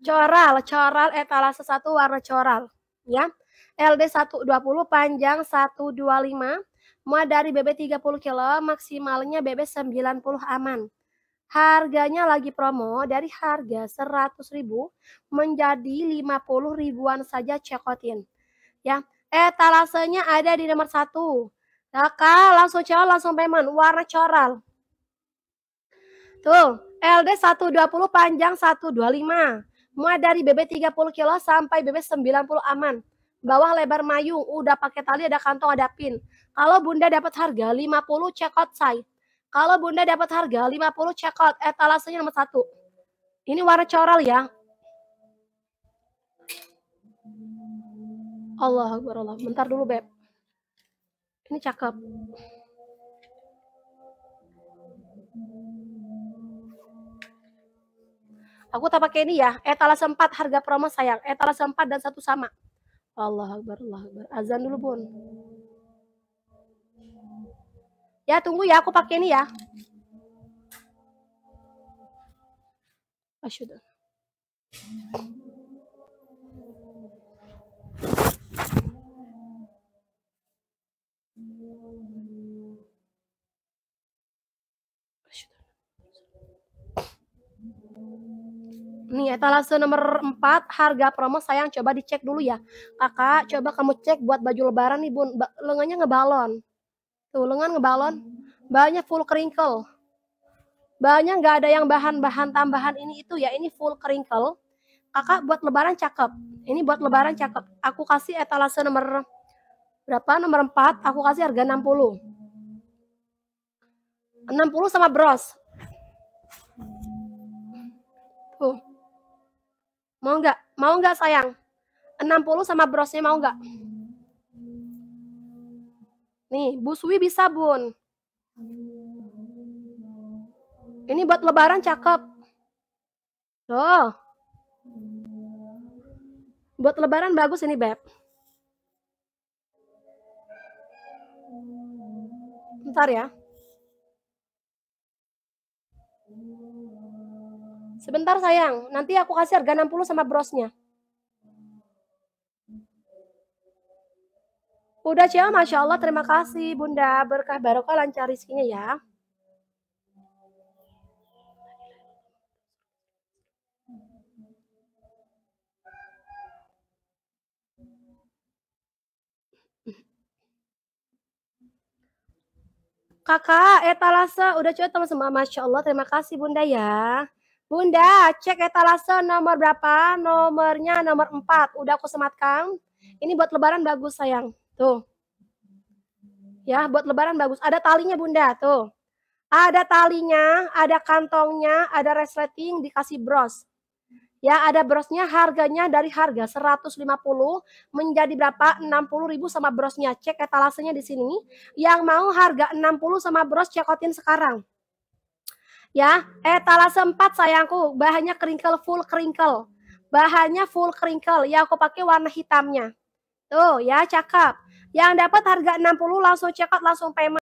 Coral, coral etalase eh, 1 warna coral, ya. LD 120 panjang 125, muat dari BB 30 kilo, maksimalnya BB 90 aman. Harganya lagi promo dari harga 100 ribu menjadi 50 ribuan saja cekotin. Ya, etalasenya ada di nomor satu. Kakak langsung cewek langsung payment warna coral. Tuh, LD 120 panjang 125. Muat dari BB 30 kilo sampai BB 90 aman. Bawah lebar mayung, udah pakai tali, ada kantong, ada pin. Kalau bunda dapat harga 50 cekot sai. Kalau bunda dapat harga 50 cekot etalasenya eh, nomor 1. Ini warna coral ya. Allah Akbar Allah. Bentar dulu Beb. Ini cakep aku tak pakai ini ya etalase 4 harga promo sayang etalase 4 dan satu sama Allah Akbar Allah Akbar azan dulu bun ya tunggu ya aku pakai ini ya Asyudah. Nih etalase nomor 4 harga promo sayang coba dicek dulu ya. Kakak coba kamu cek buat baju lebaran nih Bun. Ba lengannya ngebalon. Tuh lengan ngebalon. Bahannya full kerinkel Bahannya nggak ada yang bahan-bahan tambahan ini itu ya. Ini full kerinkel Kakak buat lebaran cakep. Ini buat lebaran cakep. Aku kasih etalase nomor berapa? Nomor 4 aku kasih harga 60. 60 sama bros. Tuh. Mau nggak? Mau nggak sayang? 60 sama brosnya mau nggak? Nih, Bu Suwi bisa, Bun. Ini buat lebaran cakep. Loh. Buat lebaran bagus ini, Beb. Bentar ya. Sebentar sayang, nanti aku kasih harga 60 sama brosnya. Udah ya, Masya Allah, terima kasih Bunda. Berkah barokah lancar rizkinya ya. Kakak, etalase eh, udah cuy, teman teman Masya Allah, terima kasih Bunda ya. Bunda, cek etalase nomor berapa? Nomornya nomor 4. Udah aku sematkan. Ini buat lebaran bagus, sayang. Tuh. Ya, buat lebaran bagus. Ada talinya, Bunda. Tuh. Ada talinya, ada kantongnya, ada resleting, dikasih bros. Ya, ada brosnya harganya dari harga 150 menjadi berapa? 60.000 sama brosnya. Cek etalasenya di sini. Yang mau harga 60 sama bros cekotin sekarang ya eh, etalase 4 sayangku bahannya kerinkel full kerinkel bahannya full kerinkel ya aku pakai warna hitamnya tuh ya cakep yang dapat harga 60 langsung cekot langsung payment